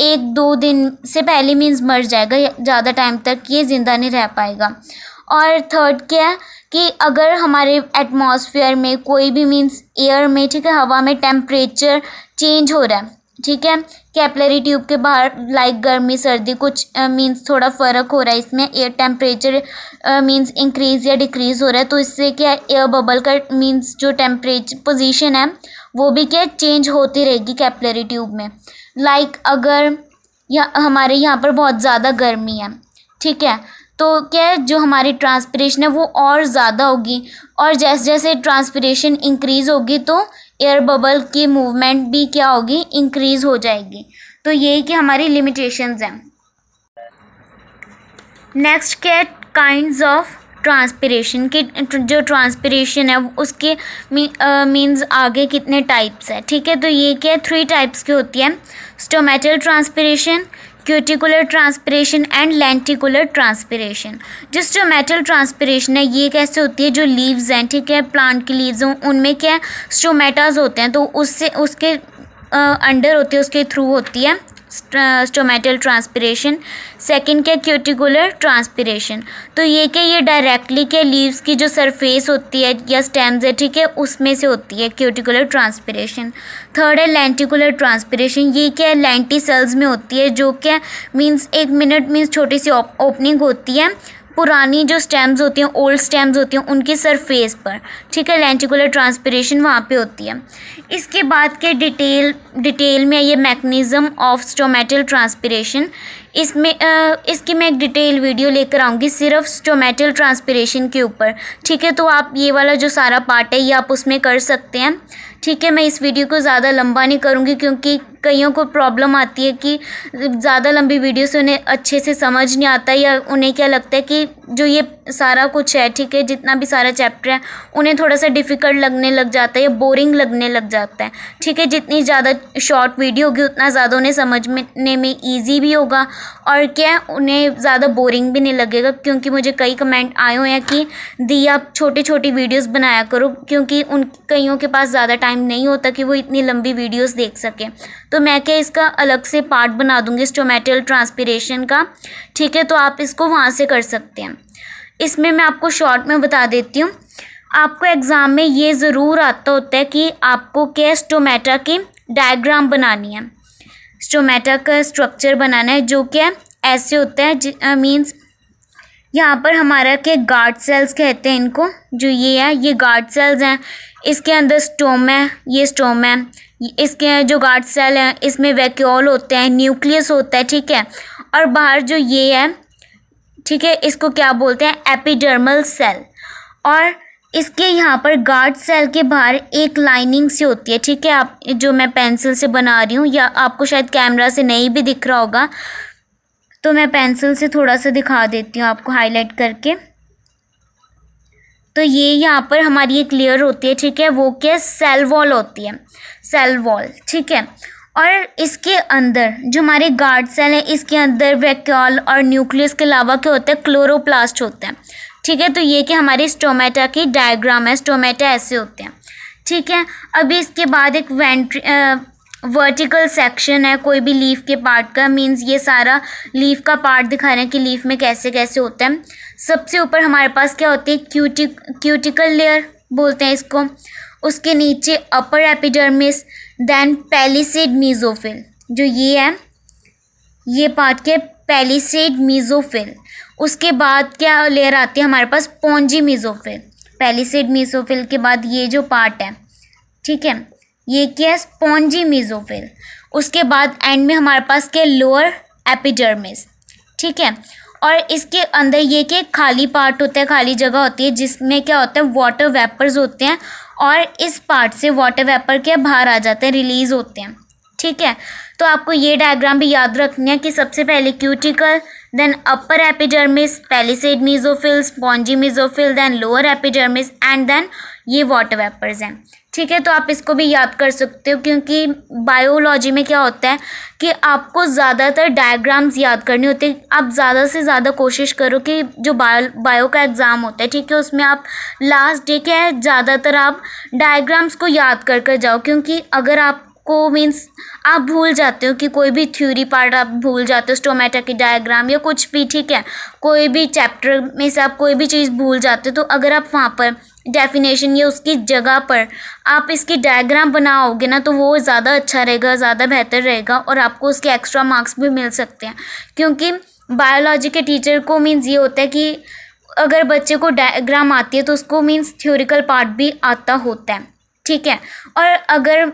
एक दो दिन से पहले मीन्स मर जाएगा ज़्यादा टाइम तक ये ज़िंदा नहीं रह पाएगा और थर्ड क्या है कि अगर हमारे एटमॉस्फेयर में कोई भी मीन्स एयर में ठीक है हवा में टेम्परेचर चेंज हो रहा है ठीक है कैपलरी ट्यूब के बाहर लाइक गर्मी सर्दी कुछ मींस uh, थोड़ा फ़र्क हो रहा है इसमें एयर टेम्परेचर मींस इंक्रीज़ या डिक्रीज़ हो रहा है तो इससे क्या एयर बबल का मींस जो टेम्परेचर पोजीशन है वो भी क्या चेंज होती रहेगी कैपलरी ट्यूब में लाइक like, अगर या हमारे यहाँ पर बहुत ज़्यादा गर्मी है ठीक है तो क्या जो हमारी ट्रांसपरेशन है वो और ज़्यादा होगी और जैसे जैसे ट्रांसपरेशन इंक्रीज़ होगी तो एयर बबल की मूवमेंट भी क्या होगी इंक्रीज़ हो जाएगी तो यही कि हमारी लिमिटेशंस हैं नेक्स्ट क्या काइंड्स ऑफ ट्रांसपीरेशन की जो ट्रांसपीरेशन है उसके मीन्स uh, आगे कितने टाइप्स है ठीक है तो ये क्या है थ्री टाइप्स की होती है stomatal transpiration cuticular transpiration and lenticular transpiration जो स्टोमेटल ट्रांसपरेशन है ये कैसे होती है जो लीव्स हैं ठीक है प्लांट की लीव्स हों उनमें क्या है स्टोमेटाज होते हैं तो उससे उसके अंडर होती है उसके थ्रू होती है स्टोमेटल ट्रांसपिरेशन सेकंड क्या क्यूटिकुलर ट्रांसपिरेशन तो ये क्या ये डायरेक्टली क्या लीव्स की जो सरफेस होती है या स्टेम्स है ठीक है उसमें से होती है क्यूटिकुलर ट्रांसपिरेशन थर्ड है लेंटिकुलर ट्रांसपिरेशन ये क्या है लेंटी सेल्स में होती है जो क्या मीन्स एक मिनट मीन्स छोटी सी ओपनिंग होती है पुरानी जो स्टेम्स होती हैं ओल्ड स्टेम्स होती हैं उनकी सरफेस पर ठीक है लेंटिकुलर ट्रांसपरेशन वहाँ पे होती है इसके बाद के डिटेल डिटेल में ये मैकनिज़म ऑफ स्टोमेटल ट्रांसपरेशन इसमें इसकी मैं एक डिटेल वीडियो लेकर आऊँगी सिर्फ स्टोमेटल ट्रांसपरेशन के ऊपर ठीक है तो आप ये वाला जो सारा पार्ट है ये आप उसमें कर सकते हैं ठीक है मैं इस वीडियो को ज़्यादा लंबा नहीं करूँगी क्योंकि कईयों को प्रॉब्लम आती है कि ज़्यादा लंबी वीडियो से उन्हें अच्छे से समझ नहीं आता या उन्हें क्या लगता है कि जो ये सारा कुछ है ठीक है जितना भी सारा चैप्टर है उन्हें थोड़ा सा डिफ़िकल्ट लगने लग जाता है या बोरिंग लगने लग जाता है ठीक है जितनी ज़्यादा शॉर्ट वीडियो होगी उतना ज़्यादा उन्हें समझने में ईजी भी होगा और क्या उन्हें ज़्यादा बोरिंग भी नहीं लगेगा क्योंकि मुझे कई कमेंट आए हुए हैं कि दी आप छोटी छोटी वीडियोज़ बनाया करो क्योंकि उन कईयों के पास ज़्यादा टाइम टाइम नहीं होता कि वो इतनी लंबी वीडियोस देख सकें तो मैं क्या इसका अलग से पार्ट बना दूँगी स्टोमेटल ट्रांसपीरेशन का ठीक है तो आप इसको वहाँ से कर सकते हैं इसमें मैं आपको शॉर्ट में बता देती हूँ आपको एग्ज़ाम में ये ज़रूर आता होता है कि आपको क्या स्टोमेटा की डायग्राम बनानी है स्टोमेटा का स्ट्रक्चर बनाना है जो क्या ऐसे होता है मीन्स uh, यहाँ पर हमारा के गार्ड सेल्स कहते हैं इनको जो ये है ये गार्ड सेल्स हैं इसके अंदर स्टोम है ये स्टोम है इसके जो गार्ड सेल हैं इसमें वैक्यूल होते हैं न्यूक्लियस होता है ठीक है और बाहर जो ये है ठीक है इसको क्या बोलते हैं एपिडर्मल सेल और इसके यहाँ पर गार्ड सेल के बाहर एक लाइनिंग सी होती है ठीक है आप जो मैं पेंसिल से बना रही हूँ या आपको शायद कैमरा से नहीं भी दिख रहा होगा तो मैं पेंसिल से थोड़ा सा दिखा देती हूँ आपको हाईलाइट करके तो ये यहाँ पर हमारी एक लेयर होती है ठीक है वो क्या सेल वॉल होती है सेल वॉल ठीक है और इसके अंदर जो हमारे गार्ड सेल हैं इसके अंदर वैक्यूल और न्यूक्लियस के अलावा क्या होता है क्लोरोप्लास्ट होता है ठीक है तो ये कि हमारे स्टोमेटा की डायग्राम है स्टोमेटा ऐसे होते हैं ठीक है अभी इसके बाद एक वेंट्री वर्टिकल सेक्शन है कोई भी लीफ के पार्ट का मींस ये सारा लीफ का पार्ट दिखा रहे हैं कि लीफ में कैसे कैसे होता है सबसे ऊपर हमारे पास क्या होती है क्यूटिक क्यूटिकल लेयर बोलते हैं इसको उसके नीचे upper epidermis then palisade mesophyll जो ये है ये पार्ट के पैलीसेड मीजोफिल उसके बाद क्या लेयर आती है हमारे पास पोंजी मीजोफिल पैलीसेड मीजोफिल के बाद ये जो पार्ट है ठीक है ये क्या है स्पॉन्जी मीजोफिल उसके बाद एंड में हमारे पास क्या लोअर एपिडर्मिस ठीक है और इसके अंदर ये कि खाली पार्ट होता है खाली जगह होती है जिसमें क्या होता है वाटर वेपर्स होते हैं और इस पार्ट से वाटर वेपर के बाहर आ जाते हैं रिलीज़ होते हैं ठीक है तो आपको ये डायग्राम भी याद रखनी है कि सबसे पहले cuticle then upper epidermis palisade mesophylls spongy mesophyll then lower epidermis and then ये वाटर वेपर्स हैं ठीक है तो आप इसको भी याद कर सकते हो क्योंकि बायोलॉजी में क्या होता है कि आपको ज़्यादातर डायग्राम्स याद करने होते हैं आप ज़्यादा से ज़्यादा कोशिश करो कि जो बायो बायो का एग्ज़ाम होता है ठीक है उसमें आप लास्ट डे क्या है ज़्यादातर आप डायग्राम्स को याद कर कर जाओ क्योंकि अगर आप को मीन्स आप भूल जाते हो कि कोई भी थ्योरी पार्ट आप भूल जाते हो स्टोमेटा की डायग्राम या कुछ भी ठीक है कोई भी चैप्टर में से आप कोई भी चीज़ भूल जाते हो तो अगर आप वहाँ पर डेफिनेशन या उसकी जगह पर आप इसकी डायग्राम बनाओगे ना तो वो ज़्यादा अच्छा रहेगा ज़्यादा बेहतर रहेगा और आपको उसके एक्स्ट्रा मार्क्स भी मिल सकते हैं क्योंकि बायोलॉजी के टीचर को मीन्स ये होता है कि अगर बच्चे को डायग्राम आती है तो उसको मीन्स थ्योरिकल पार्ट भी आता होता है ठीक है और अगर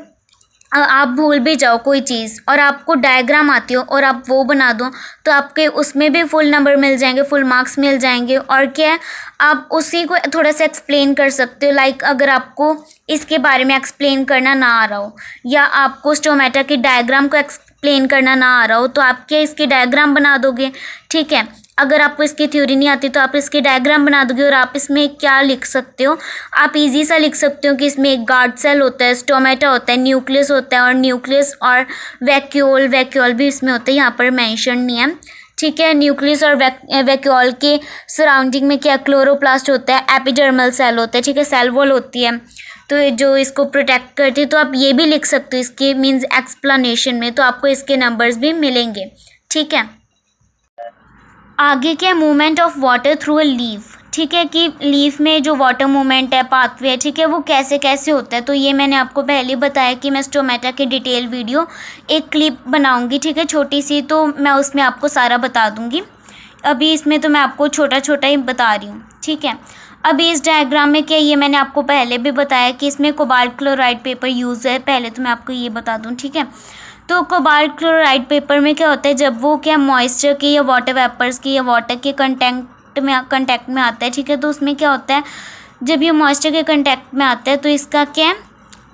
आप भूल भी जाओ कोई चीज़ और आपको डायग्राम आती हो और आप वो बना दो तो आपके उसमें भी फुल नंबर मिल जाएंगे फुल मार्क्स मिल जाएंगे और क्या है आप उसी को थोड़ा सा एक्सप्लेन कर सकते हो लाइक अगर आपको इसके बारे में एक्सप्लेन करना ना आ रहा हो या आपको स्टोमेटा के डायग्राम को एक्सप्लेन करना ना आ रहा हो तो आप क्या इसके डायग्राम बना दोगे ठीक है अगर आपको इसकी थ्योरी नहीं आती तो आप इसके डायग्राम बना दोगे और आप इसमें क्या लिख सकते हो आप इजी सा लिख सकते हो कि इसमें एक गार्ड सेल होता है स्टोमेटा होता है न्यूक्लियस होता है और न्यूक्लियस और वैक्यूल वैक्यूल भी इसमें होता है यहाँ पर मैंशन नहीं है ठीक है न्यूक्लियस और वैक वैक्यूल के सराउंडिंग में क्या क्लोरोप्लास्ट होता है एपिडर्मल सेल होता है ठीक है सेल वॉल होती है तो जो इसको प्रोटेक्ट करती है तो आप ये भी लिख सकते हो इसके मीन्स एक्सप्लानेशन में तो आपको इसके नंबर्स भी मिलेंगे ठीक है आगे के movement of water through a leaf ठीक है कि लीफ में जो वाटर मूवमेंट है पाथवे ठीक है वो कैसे कैसे होता है तो ये मैंने आपको पहले बताया कि मैं स्टोमेटा की डिटेल वीडियो एक क्लिप बनाऊंगी ठीक है छोटी सी तो मैं उसमें आपको सारा बता दूंगी अभी इसमें तो मैं आपको छोटा छोटा ही बता रही हूँ ठीक है अभी इस डायग्राम में क्या ये मैंने आपको पहले भी बताया कि इसमें कोबाल्ट क्लोराइड पेपर यूज़ है पहले तो मैं आपको ये बता दूँ ठीक है तो कोबाल्ट क्लोराइड पेपर में क्या होता है जब वो क्या मॉइस्चर की या वाटर वेपर्स की या वाटर के कंटेंट में कंटेक्ट में आता है ठीक है तो उसमें क्या होता है जब ये मॉइस्चर के कंटेक्ट में आता है तो इसका क्या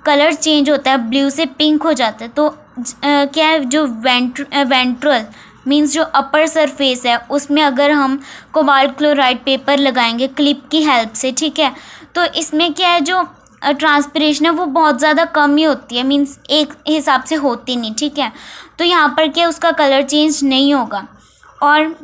कलर चेंज होता है ब्लू से पिंक हो जाता है तो क्या है जो वेंट्र वेंट्रल मीन्स जो अपर सरफेस है उसमें अगर हम कोबाल्ट क्लोराइड पेपर लगाएंगे क्लिप की हेल्प से ठीक है तो इसमें क्या है जो ट्रांसपरेशन है वो बहुत ज़्यादा कम ही होती है मीन्स एक हिसाब से होती नहीं ठीक है तो यहाँ पर क्या उसका कलर चेंज नहीं होगा और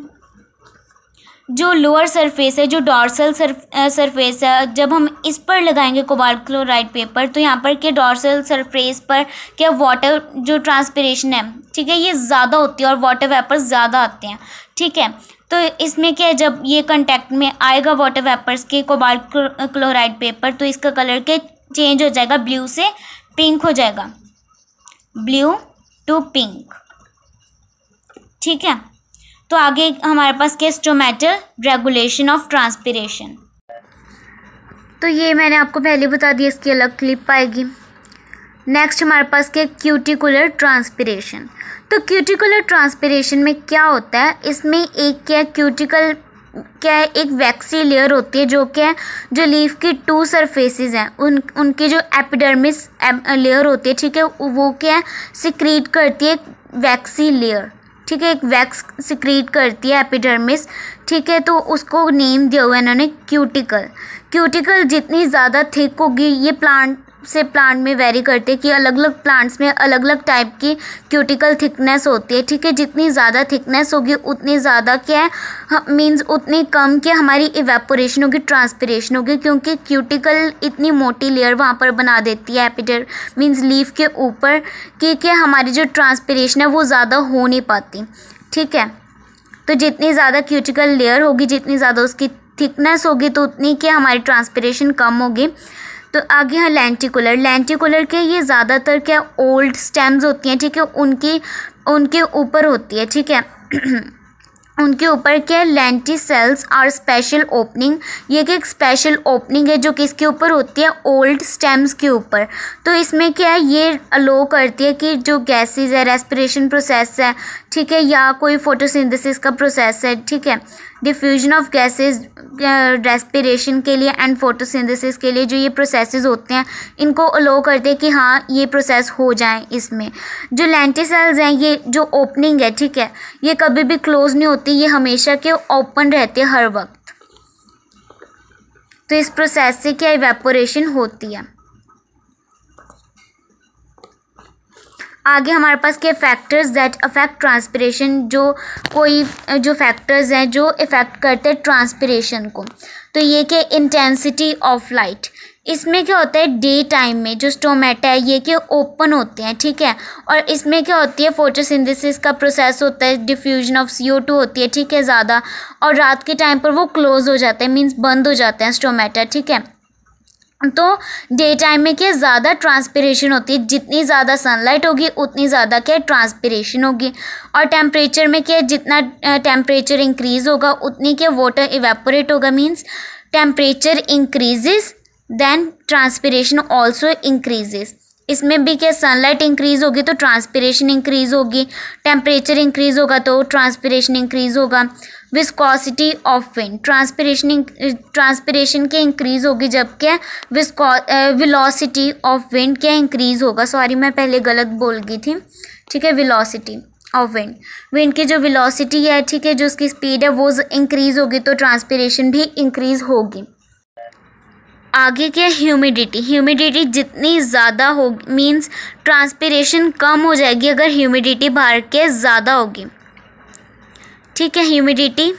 जो लोअर सरफेस है जो डॉर्सल सरफेस है जब हम इस पर लगाएंगे कोबाल्ट क्लोराइड पेपर तो यहाँ पर क्या डॉर्सल सरफेस पर क्या वाटर जो ट्रांसपरेशन है ठीक है ये ज़्यादा होती है और वाटर वेपर ज़्यादा आते हैं ठीक है तो इसमें क्या है जब ये कंटेक्ट में आएगा वाटर वेपर्स के कोबाल क्लोराइड पेपर तो इसका कलर के चेंज हो जाएगा ब्लू से पिंक हो जाएगा ब्लू टू पिंक ठीक है तो आगे हमारे पास के स्टोमेटल रेगुलेशन ऑफ ट्रांसपीरेशन तो ये मैंने आपको पहले बता दिया इसकी अलग क्लिप आएगी नेक्स्ट हमारे पास क्या क्यूटिकुलर ट्रांसपीरेशन तो क्यूटिकुलर ट्रांसपीरेशन में क्या होता है इसमें एक क्या क्यूटिकल क्या है एक वैक्सी लेयर होती है जो क्या है जो लीफ की टू सरफेसेस हैं उन उनकी जो एपिडर्मिस लेयर होती है ठीक है वो क्या है सिक्रीट करती है वैक्सी लेयर ठीक है एक वैक्स सिक्रीट करती है एपिडर्मिस ठीक है तो उसको नेम दिया हुआ है इन्होंने क्यूटिकल क्यूटिकल जितनी ज़्यादा थिक होगी ये प्लांट से प्लांट में वेरी करते हैं कि अलग अलग प्लांट्स में अलग अलग टाइप की क्यूटिकल थिकनेस होती है ठीक है जितनी ज़्यादा थिकनेस होगी उतनी ज़्यादा क्या है मीन्स उतनी कम कि हमारी इवेपोरेशन होगी ट्रांसपरेशन होगी क्योंकि क्यूटिकल इतनी मोटी लेयर वहाँ पर बना देती है एपिडर मीन्स लीफ के ऊपर कि क्या हमारी जो ट्रांसपरेशन है वो ज़्यादा हो नहीं पाती ठीक है तो जितनी ज़्यादा क्यूटिकल लेयर होगी जितनी ज़्यादा उसकी थिकनेस होगी तो उतनी क्या हमारी ट्रांसपरेशन कम होगी तो आगे है लेंटिकुलर लेंटिकुलर के ये ज़्यादातर क्या ओल्ड स्टेम्स होती हैं ठीक है उनकी उनके ऊपर होती है ठीक है उनके ऊपर क्या है लेंटी सेल्स और स्पेशल ओपनिंग ये कि एक स्पेशल ओपनिंग है जो किसके ऊपर होती है ओल्ड स्टेम्स के ऊपर तो इसमें क्या है ये अलो करती है कि जो गैसेस है रेस्पिरेशन प्रोसेस है ठीक है या कोई फोटोसिंथेसिस का प्रोसेस है ठीक है डिफ्यूजन ऑफ गैसेस रेस्पिरेशन के लिए एंड फोटोसिंथेसिस के लिए जो ये प्रोसेसेस होते हैं इनको अलो करते हैं कि हाँ ये प्रोसेस हो जाए इसमें जो लेंटी सेल्स हैं ये जो ओपनिंग है ठीक है ये कभी भी क्लोज नहीं होती ये हमेशा के ओपन रहते हैं हर वक्त तो इस प्रोसेस से क्या इवेपोरेशन होती है आगे हमारे पास के फैक्टर्स दैट अफेक्ट ट्रांसपरेशन जो कोई जो फैक्टर्स हैं जो इफ़ेक्ट करते हैं ट्रांसपरेशन को तो ये कि इंटेंसिटी ऑफ लाइट इसमें क्या होता है डे टाइम में जो स्टोमेटा है ये क्या ओपन होते हैं ठीक है और इसमें क्या होती है फोटोसिंथेसिस का प्रोसेस होता है diffusion of C O two होती है ठीक है ज़्यादा और रात के टाइम पर वो क्लोज़ हो जाते हैं मीन्स बंद हो जाते हैं स्टोमेटा ठीक है तो डे टाइम में क्या ज़्यादा ट्रांसपरेशन होती है जितनी ज़्यादा सनलाइट होगी उतनी ज़्यादा क्या ट्रांसपरेशन होगी और टेम्परेचर में क्या जितना टेम्परेचर इंक्रीज़ होगा उतनी क्या वाटर इवेपोरेट होगा means temperature increases then transpiration also increases इसमें भी क्या सनलाइट इंक्रीज़ होगी तो ट्रांसपरेशन इंक्रीज़ होगी टेम्परेचर इंक्रीज़ होगा तो ट्रांसपरेशन इंक्रीज़ होगा viscosity of wind transpiration transpiration के इंक्रीज़ होगी जबकि विस्को विलोसिटी ऑफ विंड क्या इंक्रीज़ होगा सॉरी मैं पहले गलत बोल गई थी ठीक है विलोसिटी ऑफ विंड विंड की जो विलोसिटी है ठीक है जो उसकी स्पीड है वो इंक्रीज़ होगी तो ट्रांसपरेशन भी इंक्रीज़ होगी आगे क्या ह्यूमिडिटी ह्यूमिडिटी जितनी ज़्यादा होगी मीन्स ट्रांसपरेशन कम हो जाएगी अगर ह्यूमिडिटी बाहर के ज़्यादा होगी ठीक है ह्यूमिडिटी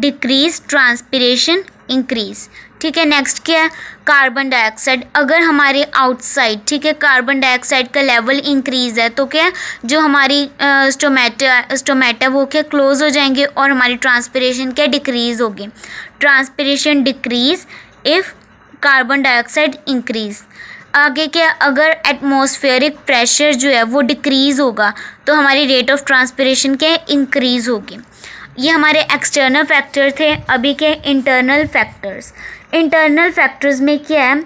डिक्रीज ट्रांसपीरेशन इंक्रीज ठीक है नेक्स्ट क्या है कार्बन डाइऑक्साइड अगर हमारे आउटसाइड ठीक है कार्बन डाइऑक्साइड का लेवल इंक्रीज है तो क्या जो हमारी स्टोमेटा स्टोमेटा वो क्या क्लोज हो जाएंगे और हमारी ट्रांसपीरेशन क्या डिक्रीज होगी transpiration decrease if carbon dioxide increase आगे के अगर एटमॉस्फेरिक प्रेशर जो है वो डिक्रीज़ होगा तो हमारी रेट ऑफ ट्रांसपरेशन के इंक्रीज़ होगी ये हमारे एक्सटर्नल फैक्टर थे अभी के इंटरनल फैक्टर्स इंटरनल फैक्टर्स में क्या है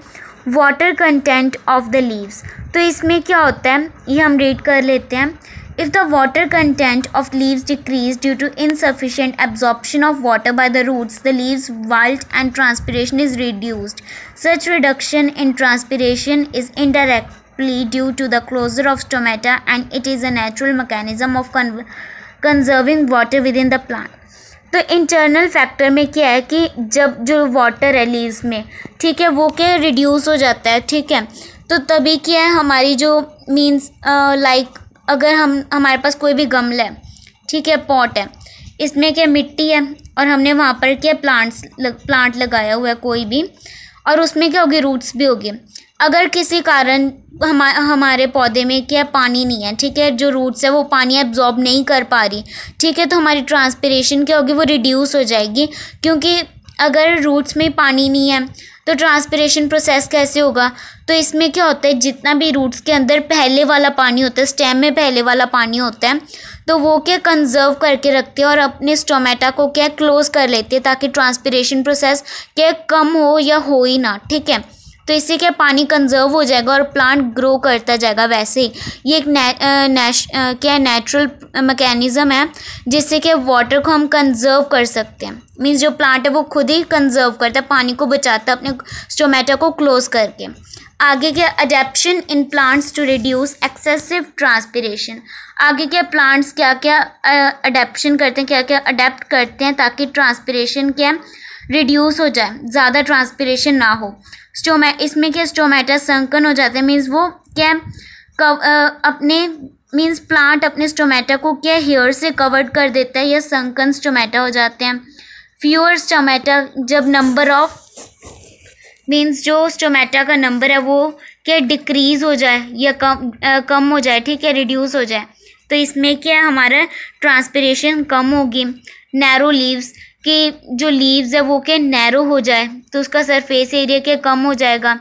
water content of the leaves तो इसमें क्या होता है ये हम रीड कर लेते हैं If the water content of leaves decrease due to insufficient absorption of water by the roots, the leaves wilt and transpiration is reduced. Such reduction in transpiration is indirectly due to the closure of stomata and it is a natural mechanism of con conserving water within the plant. तो internal factor में क्या है कि जब जो water है leaves में ठीक है वो क्या रिड्यूस हो जाता है ठीक है तो तभी क्या है हमारी जो मीन्स लाइक अगर हम हमारे पास कोई भी गमला है ठीक है पॉट है इसमें क्या मिट्टी है और हमने वहाँ पर क्या प्लांट्स लग, प्लांट लगाया हुआ है कोई भी और उसमें क्या होगी रूट्स भी होगी अगर किसी कारण हमा हमारे पौधे में क्या पानी नहीं है ठीक है जो रूट्स है वो पानी एब्जॉर्ब नहीं कर पा रही ठीक है तो हमारी ट्रांसपरेशन क्या होगी वो रिड्यूस हो जाएगी क्योंकि अगर रूट्स में पानी नहीं है तो ट्रांसपीरेशन प्रोसेस कैसे होगा तो इसमें क्या होता है जितना भी रूट्स के अंदर पहले वाला पानी होता है स्टेम में पहले वाला पानी होता है तो वो क्या कंजर्व करके रखते हैं और अपने स्टोमेटा को क्या क्लोज कर लेते हैं ताकि ट्रांसपीरेशन प्रोसेस क्या कम हो या हो ही ना ठीक है तो इससे क्या पानी कंजर्व हो जाएगा और प्लांट ग्रो करता जाएगा वैसे ही ये एक ने, नेश क्या नेचुरल मैकेनिज़्म है जिससे क्या वाटर को हम कंजर्व कर सकते हैं मीन्स जो प्लांट है वो खुद ही कंजर्व करता है पानी को बचाता है अपने स्टोमेटो को क्लोज करके आगे क्या adaption in plants to reduce excessive transpiration आगे क्या प्लांट्स क्या क्या अडेप्शन करते हैं क्या क्या अडेप्ट करते हैं ताकि ट्रांसपीरेशन क्या रिड्यूस हो जाए ज़्यादा ट्रांसपरेशन ना हो स्टोमै इसमें क्या स्टोमेटा संकन हो जाते हैं मीन्स वो क्या कव, आ, अपने मीन्स प्लांट अपने स्टोमेटा को क्या हेयर से कवर्ड कर देता है या संकन स्टोमेटा हो जाते हैं फ्यूअर स्टोमेटा जब नंबर ऑफ मीन्स जो स्टोमेटा का नंबर है वो क्या डिक्रीज़ हो जाए या कम आ, कम हो जाए ठीक है रिड्यूस हो जाए तो इसमें क्या हमारा ट्रांसपेरेशन कम होगी नैरो लीव्स कि जो लीव्स है वो क्या नैरो हो जाए तो उसका सरफेस एरिया क्या कम हो जाएगा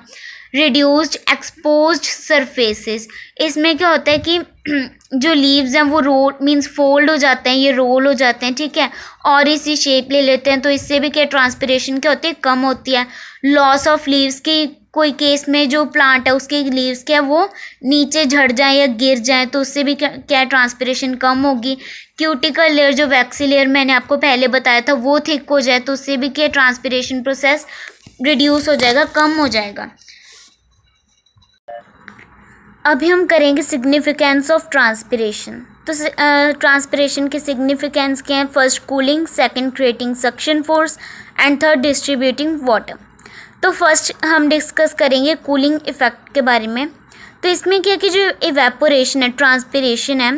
रिड्यूस्ड एक्सपोज सरफेसेस इसमें क्या होता है कि जो लीव्स हैं वो रोल मींस फोल्ड हो जाते हैं ये रोल हो जाते हैं ठीक है और इसी शेप ले लेते हैं तो इससे भी क्या ट्रांसपरेशन क्या होती है कम होती है लॉस ऑफ लीव्स की कोई केस में जो प्लांट है उसके लीव्स के वो नीचे झड़ जाए या गिर जाए तो उससे भी क्या, क्या ट्रांसपरेशन कम होगी क्यूटिकल लेयर जो वैक्सी लेयर मैंने आपको पहले बताया था वो थिक हो जाए तो उससे भी क्या ट्रांसपरेशन प्रोसेस रिड्यूस हो जाएगा कम हो जाएगा अभी हम करेंगे सिग्निफिकेंस ऑफ ट्रांसपरेशन तो ट्रांसपरेशन uh, के सिग्निफिकेंस क्या हैं first cooling second creating suction force and third distributing water तो फर्स्ट हम डिस्कस करेंगे कूलिंग इफ़ेक्ट के बारे में तो इसमें क्या कि जो इवेपोरेशन है ट्रांसपीरेशन है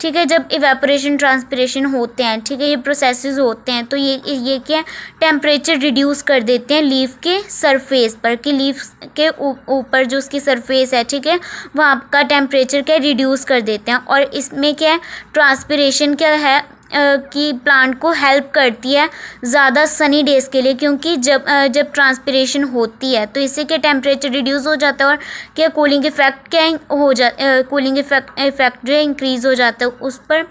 ठीक है जब इवेपोरेशन ट्रांसपीरेशन होते हैं ठीक है ये प्रोसेसेस होते हैं तो ये ये क्या है टेम्परेचर रिड्यूस कर देते हैं लीफ के सरफेस पर कि लीफ के ऊपर जो उसकी सरफेस है ठीक है वहाँ का टेम्परेचर क्या रिड्यूस कर देते हैं और इसमें क्या है ट्रांसपीरेशन क्या है की प्लांट को हेल्प करती है ज़्यादा सनी डेज़ के लिए क्योंकि जब जब ट्रांसपरेशन होती है तो इससे क्या टेम्परेचर रिड्यूस हो जाता है और क्या कूलिंग इफेक्ट क्या हो जा कूलिंग इफेक्ट इफेक्ट है इंक्रीज़ हो जाता है उस पर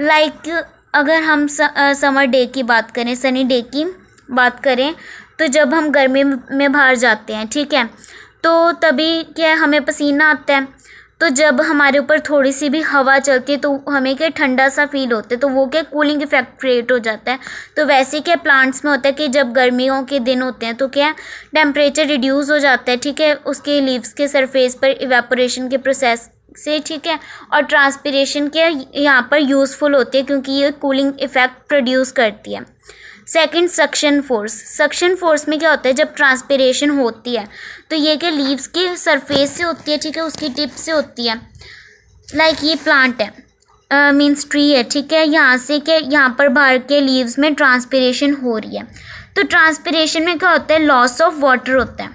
लाइक like, अगर हम समर डे की बात करें सनी डे की बात करें तो जब हम गर्मी में बाहर जाते हैं ठीक है तो तभी क्या हमें पसीना आता है तो जब हमारे ऊपर थोड़ी सी भी हवा चलती है तो हमें क्या ठंडा सा फील होता है तो वो क्या कूलिंग इफेक्ट क्रिएट हो जाता है तो वैसे क्या प्लांट्स में होता है कि जब गर्मियों के दिन होते हैं तो क्या टेम्परेचर रिड्यूस हो जाता है ठीक है उसके लीव्स के सरफेस पर इवेपोरेशन के प्रोसेस से ठीक है और ट्रांसपीरेशन क्या यहाँ पर यूज़फुल होती है क्योंकि ये कूलिंग इफेक्ट प्रोड्यूस करती है second suction force suction force में क्या होता है जब ट्रांसपेरेशन होती है तो ये क्या लीव्स के सरफेस से होती है ठीक है उसकी टिप से होती है लाइक ये प्लांट है मीन्स uh, ट्री है ठीक है यहाँ से क्या यहाँ पर बाहर के लीव्स में ट्रांसपेरेशन हो रही है तो ट्रांसपेरेशन में क्या होता है लॉस ऑफ वाटर होता है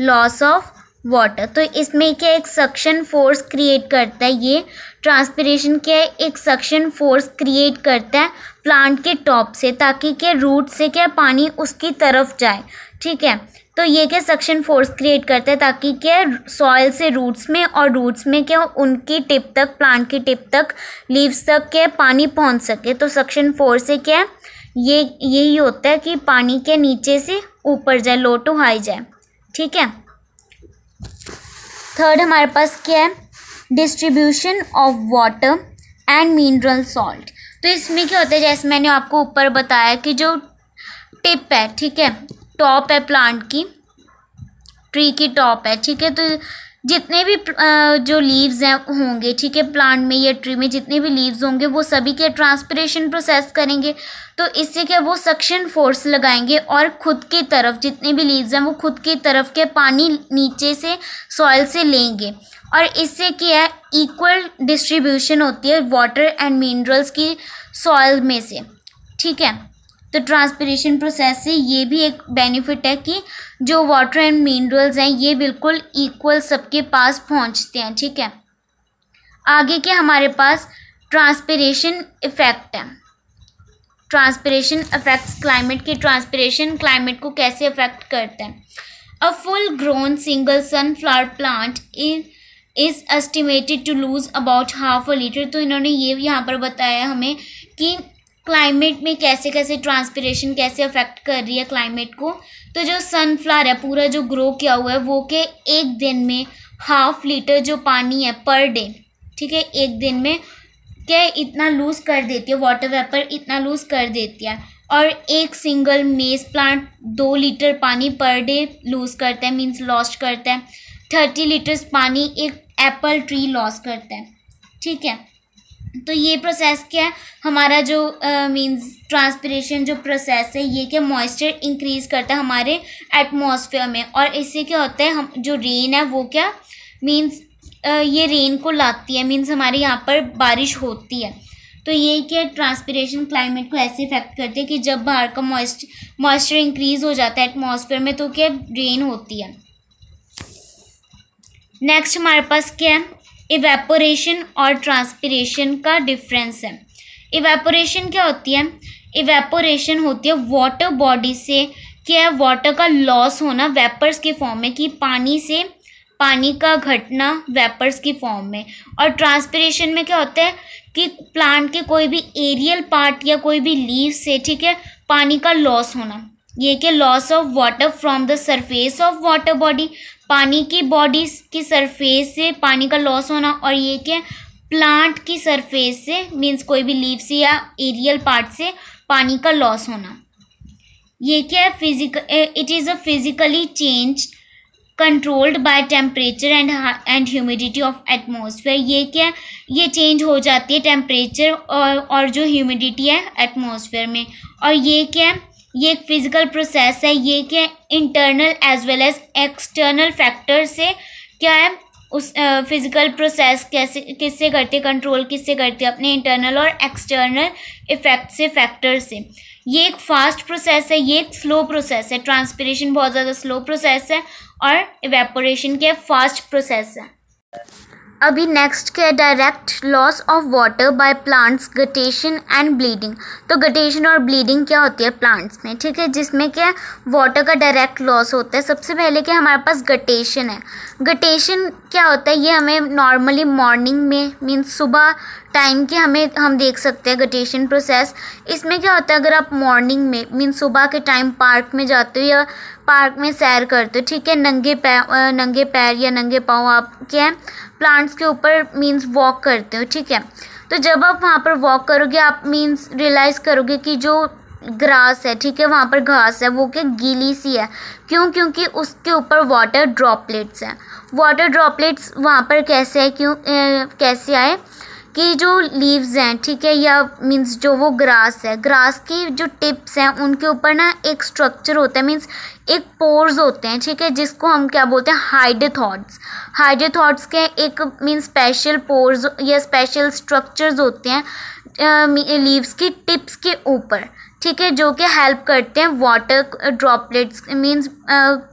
लॉस ऑफ वाटर तो इसमें क्या एक सक्शन फोर्स क्रिएट करता है ये ट्रांसपीरेशन क्या है एक सक्शन फोर्स क्रिएट करता है प्लांट के टॉप से ताकि क्या रूट से क्या पानी उसकी तरफ जाए ठीक है तो ये क्या सक्शन फोर्स क्रिएट करता है ताकि क्या सॉइल से रूट्स में और रूट्स में क्या उनकी टिप तक प्लांट की टिप तक लीव्स तक क्या पानी पहुंच सके तो सक्शन फोर्स से क्या ये यही होता है कि पानी के नीचे से ऊपर जाए लो टू हाई जाए ठीक है थर्ड हमारे पास क्या है distribution of water and mineral salt तो इसमें क्या होता है जैसे मैंने आपको ऊपर बताया कि जो टिप है ठीक है टॉप है प्लांट की ट्री की टॉप है ठीक है तो जितने भी जो लीव्स हैं होंगे ठीक है प्लांट में या ट्री में जितने भी लीव्स होंगे वो सभी के ट्रांसपरेशन प्रोसेस करेंगे तो इससे क्या वो सक्शन फोर्स लगाएंगे और खुद की तरफ जितने भी लीव्स हैं वो खुद की तरफ के पानी नीचे से सॉइल से लेंगे और इससे क्या है इक्वल डिस्ट्रीब्यूशन होती है वाटर एंड मिनरल्स की सॉइल में से ठीक है तो ट्रांसपरेशन प्रोसेस से ये भी एक बेनिफिट है कि जो वाटर एंड मिनरल्स हैं ये बिल्कुल इक्वल सबके पास पहुंचते हैं ठीक है आगे के हमारे पास ट्रांसपरेशन इफेक्ट है ट्रांसपरेशन अफेक्ट्स क्लाइमेट के ट्रांसपरेशन क्लाइमेट को कैसे अफेक्ट करते हैं a full grown single sunflower plant in is estimated to lose about half a litre तो इन्होंने ये यहाँ पर बताया हमें कि क्लाइमेट में कैसे कैसे ट्रांसपीरेशन कैसे अफेक्ट कर रही है क्लाइमेट को तो जो सनफ्लावर है पूरा जो ग्रो किया हुआ है वो के एक दिन में हाफ लीटर जो पानी है पर डे ठीक है एक दिन में क्या इतना लूज़ कर देती है वाटर वेपर इतना लूज़ कर देती है और एक सिंगल मेज प्लांट दो लीटर पानी पर डे लूज़ करता है मीन्स लॉस्ट करता है थर्टी लीटर्स पानी एक एप्पल ट्री लॉस करता है ठीक है तो ये प्रोसेस क्या है हमारा जो मींस uh, ट्रांसपरेशन जो प्रोसेस है ये क्या मॉइस्चर इंक्रीज करता है हमारे एटमॉस्फेयर में और इससे क्या होता है हम जो रेन है वो क्या मींस uh, ये रेन को लाती है मींस हमारे यहाँ पर बारिश होती है तो ये क्या ट्रांसपरेशन क्लाइमेट को ऐसे इफेक्ट करते हैं कि जब बाहर का मॉइस्चर मॉइस्चर इंक्रीज़ हो जाता है एटमोसफेयर में तो क्या रेन होती है नेक्स्ट हमारे पास क्या है इवेपोरेशन और ट्रांसपीरेशन का डिफरेंस है इवेपोरेशन क्या होती है इवेपोरेशन होती है वाटर बॉडी से क्या है वाटर का लॉस होना वेपर्स के फॉर्म में कि पानी से पानी का घटना वेपर्स की फॉर्म में और ट्रांसपीरेशन में क्या होता है कि प्लांट के कोई भी एरियल पार्ट या कोई भी लीव से ठीक है पानी का लॉस होना ये कि loss of water from the surface of water body पानी की बॉडीज की सरफेस से पानी का लॉस होना और ये क्या प्लांट की सरफेस से मीन्स कोई भी लीव से या एरियल पार्ट से पानी का लॉस होना ये क्या है physical it is a physically change controlled by temperature and and humidity of atmosphere ये क्या है ये चेंज हो जाती है टेम्परेचर और, और जो ह्यूमिडिटी है एटमोसफेयर में और ये क्या है ये एक फिज़िकल प्रोसेस है ये क्या internal as well as external factor से क्या है उस फिज़िकल प्रोसेस कैसे किससे करते कंट्रोल किससे करते अपने इंटरनल और एक्सटर्नल इफेक्ट से फैक्टर से ये एक फास्ट प्रोसेस है ये एक स्लो प्रोसेस है ट्रांसपीरेशन बहुत ज़्यादा स्लो प्रोसेस है और इवेपोरेशन क्या फास्ट प्रोसेस है अभी नेक्स्ट क्या है direct loss of water by plants guttation and bleeding तो गटेशन और ब्लीडिंग क्या होती है प्लांट्स में ठीक है जिसमें क्या वाटर का डायरेक्ट लॉस होता है सबसे पहले क्या हमारे पास गटेशन है गटेशन क्या होता है ये हमें नॉर्मली मॉर्निंग में मीन्स सुबह टाइम के हमें हम देख सकते हैं गटेशन प्रोसेस इसमें क्या होता है अगर आप मॉर्निंग में मीन सुबह के टाइम पार्क में जाते हो या पार्क में सैर करते हो ठीक है नंगे पैर नंगे पैर या नंगे पाँव आप क्या प्लांट्स के ऊपर मीन्स वॉक करते हो ठीक है तो जब आप वहाँ पर वॉक करोगे आप मीन्स रियलाइज़ करोगे कि जो ग्रास है ठीक है वहाँ पर घास है वो क्या गीली सी है क्यों क्योंकि उसके ऊपर वाटर ड्रॉपलेट्स हैं वाटर ड्रॉपलेट्स वहाँ पर कैसे है क्यों ए, कैसे आए कि जो लीव्स हैं ठीक है या मींस जो वो ग्रास है ग्रास की जो टिप्स हैं उनके ऊपर ना एक स्ट्रक्चर होता है मींस एक पोर्स होते हैं ठीक है जिसको हम क्या बोलते हैं हाइड थॉट्स हाइडे थॉट्स के एक मीन स्पेशल पोर्स या स्पेशल स्ट्रक्चर्स होते हैं लीव्स की टिप्स के ऊपर ठीक है जो कि हेल्प करते हैं वाटर ड्रॉपलेट्स मीन्स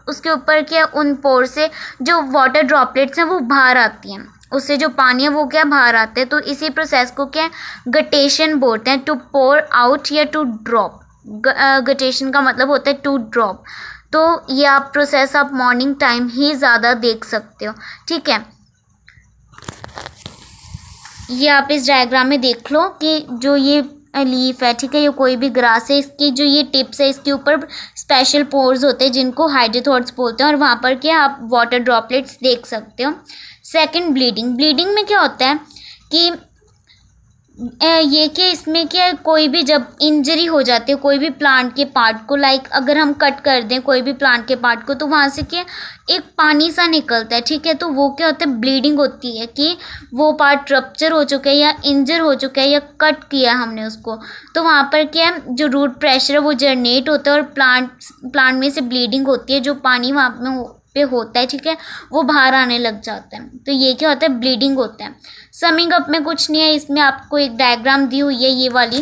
उसके ऊपर क्या उन पोर से जो वाटर ड्रॉपलेट्स हैं वो बाहर आती हैं उससे जो पानी है वो क्या बाहर आते हैं तो इसी प्रोसेस को क्या गटेशन बोलते हैं टू पोर आउट या टू ड्रॉप गटेशन का मतलब होता है टू ड्रॉप तो ये आप प्रोसेस आप मॉर्निंग टाइम ही ज़्यादा देख सकते हो ठीक है ये आप इस डायग्राम में देख लो कि जो ये लीफ है ठीक है ये कोई भी ग्रास है इसकी जो ये टिप्स है इसके ऊपर स्पेशल पोर्स होते हैं जिनको हाइड्रोथॉर्ट्स बोलते हैं और वहाँ पर क्या आप वाटर ड्रॉपलेट्स देख सकते हो सेकंड ब्लीडिंग ब्लीडिंग में क्या होता है कि ये कि इसमें क्या कोई भी जब इंजरी हो जाती है कोई भी प्लांट के पार्ट को लाइक अगर हम कट कर दें कोई भी प्लांट के पार्ट को तो वहाँ से क्या एक पानी सा निकलता है ठीक है तो वो क्या होता है ब्लीडिंग होती है कि वो पार्ट रप्चर हो चुका है या इंजर हो चुका है या कट किया हमने उसको तो वहाँ पर क्या है जो रूट प्रेशर है वो जनरेट होता है और प्लांट प्लांट में से ब्लीडिंग होती है जो पानी वहाँ में पे होता है ठीक है वो बाहर आने लग जाता है तो ये क्या होता है ब्लीडिंग होता है समिंग अप में कुछ नहीं है इसमें आपको एक डायग्राम दी हुई है ये वाली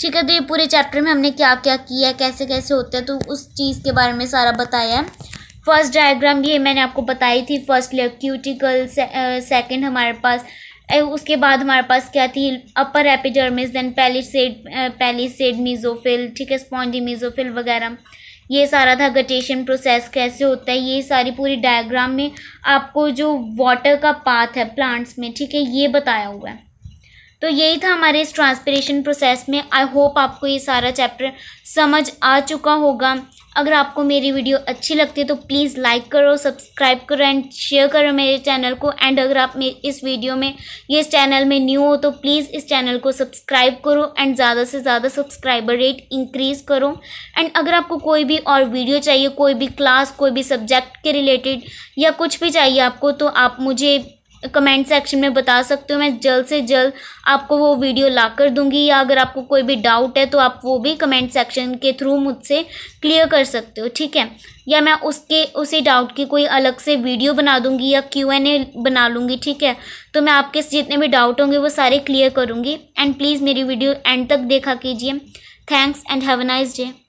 ठीक है तो ये पूरे चैप्टर में हमने क्या क्या किया है कैसे कैसे होते हैं तो उस चीज़ के बारे में सारा बताया है फर्स्ट डायग्राम ये मैंने आपको बताई थी फर्स्ट लेयर क्यूटिकल सेकेंड हमारे पास उसके बाद हमारे पास क्या थी upper epidermis then palisade palisade mesophyll ठीक है स्पॉन्जी मीजोफिल वगैरह ये सारा था गटेशन प्रोसेस कैसे होता है ये सारी पूरी डायग्राम में आपको जो वाटर का पाथ है प्लांट्स में ठीक है ये बताया हुआ है तो यही था हमारे इस ट्रांसपरेशन प्रोसेस में आई होप आपको ये सारा चैप्टर समझ आ चुका होगा अगर आपको मेरी वीडियो अच्छी लगती है तो प्लीज़ लाइक करो सब्सक्राइब करो एंड शेयर करो मेरे चैनल को एंड अगर आप मे इस वीडियो में ये इस चैनल में न्यू हो तो प्लीज़ इस चैनल को सब्सक्राइब करो एंड ज़्यादा से ज़्यादा सब्सक्राइबर रेट इंक्रीज़ करो एंड अगर आपको कोई भी और वीडियो चाहिए कोई भी क्लास कोई भी सब्जेक्ट के रिलेटेड या कुछ भी चाहिए आपको तो आप मुझे कमेंट सेक्शन में बता सकते हो मैं जल्द से जल्द आपको वो वीडियो ला कर दूंगी या अगर आपको कोई भी डाउट है तो आप वो भी कमेंट सेक्शन के थ्रू मुझसे क्लियर कर सकते हो ठीक है या मैं उसके उसी डाउट की कोई अलग से वीडियो बना दूंगी या क्यू एन ए बना लूँगी ठीक है तो मैं आपके जितने भी डाउट होंगे वो सारे क्लियर करूँगी एंड प्लीज़ मेरी वीडियो एंड तक देखा कीजिए thanks and have a nice day